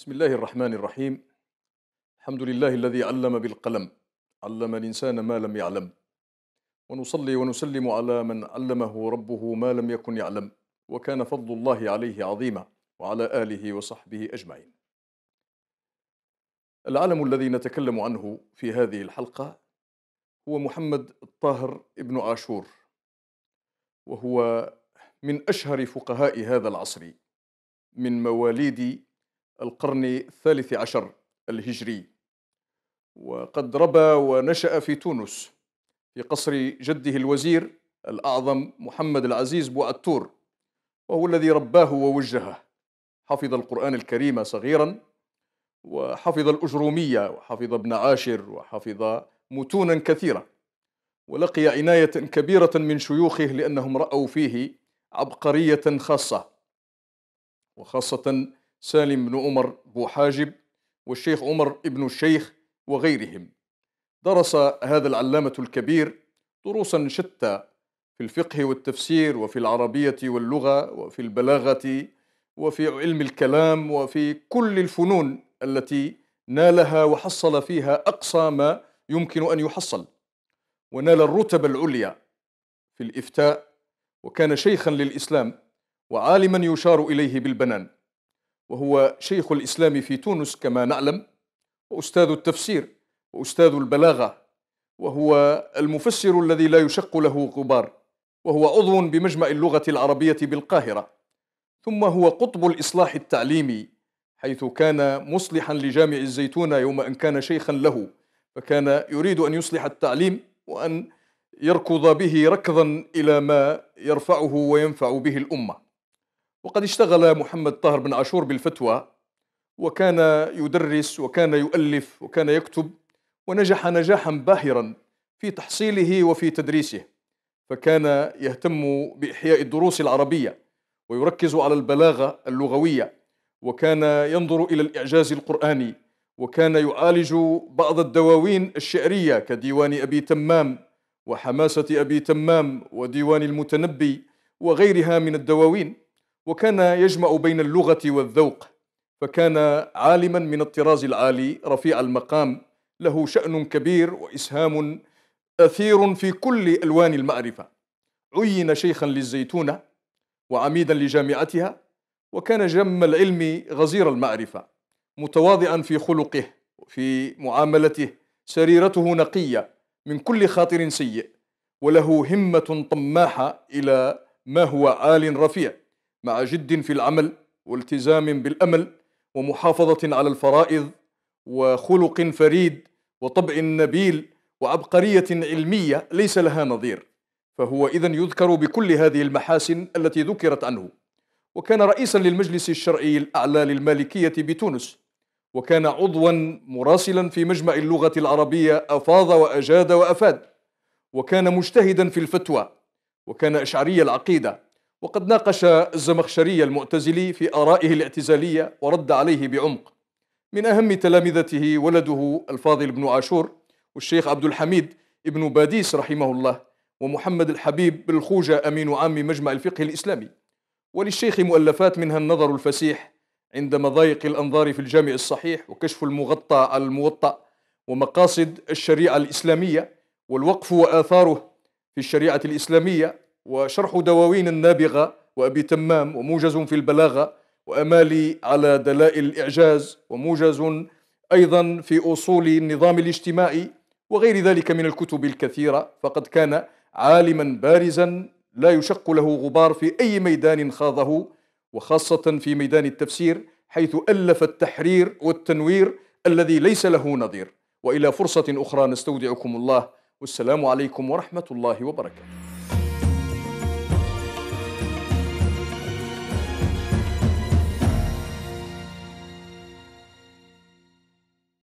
بسم الله الرحمن الرحيم الحمد لله الذي علم بالقلم علم الإنسان ما لم يعلم ونصلي ونسلم على من علمه ربه ما لم يكن يعلم وكان فضل الله عليه عظيما وعلى آله وصحبه أجمعين العالم الذي نتكلم عنه في هذه الحلقة هو محمد الطاهر ابن عاشور وهو من أشهر فقهاء هذا العصر من مواليد القرن الثالث عشر الهجري وقد ربى ونشأ في تونس في قصر جده الوزير الأعظم محمد العزيز بوعتور وهو الذي رباه ووجهه حفظ القرآن الكريم صغيرا وحفظ الأجرومية وحفظ ابن عاشر وحفظ متونا كثيرة ولقي عناية كبيرة من شيوخه لأنهم رأوا فيه عبقرية خاصة وخاصة سالم بن عمر بو حاجب والشيخ عمر ابن الشيخ وغيرهم درس هذا العلامة الكبير دروسا شتى في الفقه والتفسير وفي العربية واللغة وفي البلاغة وفي علم الكلام وفي كل الفنون التي نالها وحصل فيها أقصى ما يمكن أن يحصل ونال الرتب العليا في الإفتاء وكان شيخا للإسلام وعالما يشار إليه بالبنان وهو شيخ الإسلام في تونس كما نعلم وأستاذ التفسير وأستاذ البلاغة وهو المفسر الذي لا يشق له غبار وهو عضو بمجمع اللغة العربية بالقاهرة ثم هو قطب الإصلاح التعليمي حيث كان مصلحا لجامع الزيتون يوم أن كان شيخا له فكان يريد أن يصلح التعليم وأن يركض به ركضا إلى ما يرفعه وينفع به الأمة وقد اشتغل محمد طاهر بن عاشور بالفتوى وكان يدرس وكان يؤلف وكان يكتب ونجح نجاحا باهرا في تحصيله وفي تدريسه فكان يهتم باحياء الدروس العربيه ويركز على البلاغه اللغويه وكان ينظر الى الاعجاز القراني وكان يعالج بعض الدواوين الشعريه كديوان ابي تمام وحماسه ابي تمام وديوان المتنبي وغيرها من الدواوين وكان يجمع بين اللغة والذوق فكان عالما من الطراز العالي رفيع المقام له شأن كبير وإسهام أثير في كل ألوان المعرفة عين شيخا للزيتونة وعميدا لجامعتها وكان جم العلم غزير المعرفة متواضعا في خلقه في معاملته سريرته نقية من كل خاطر سيء وله همة طماحة إلى ما هو عال رفيع مع جد في العمل والتزام بالامل ومحافظه على الفرائض وخلق فريد وطبع نبيل وعبقريه علميه ليس لها نظير فهو اذا يذكر بكل هذه المحاسن التي ذكرت عنه وكان رئيسا للمجلس الشرعي الاعلى للمالكيه بتونس وكان عضوا مراسلا في مجمع اللغه العربيه افاض واجاد وافاد وكان مجتهدا في الفتوى وكان اشعري العقيده وقد ناقش الزمخشري المعتزلي في آرائه الاعتزالية ورد عليه بعمق من أهم تلامذته ولده الفاضل بن عاشور والشيخ عبد الحميد ابن باديس رحمه الله ومحمد الحبيب بالخوجة أمين عام مجمع الفقه الإسلامي وللشيخ مؤلفات منها النظر الفسيح عند مضايق الأنظار في الجامع الصحيح وكشف المغطى على الموطأ ومقاصد الشريعة الإسلامية والوقف وآثاره في الشريعة الإسلامية وشرح دواوين النابغة وأبي تمام وموجز في البلاغة وأمالي على دلائل الإعجاز وموجز أيضا في أصول النظام الاجتماعي وغير ذلك من الكتب الكثيرة فقد كان عالما بارزا لا يشق له غبار في أي ميدان خاضه وخاصة في ميدان التفسير حيث ألف التحرير والتنوير الذي ليس له نظير وإلى فرصة أخرى نستودعكم الله والسلام عليكم ورحمة الله وبركاته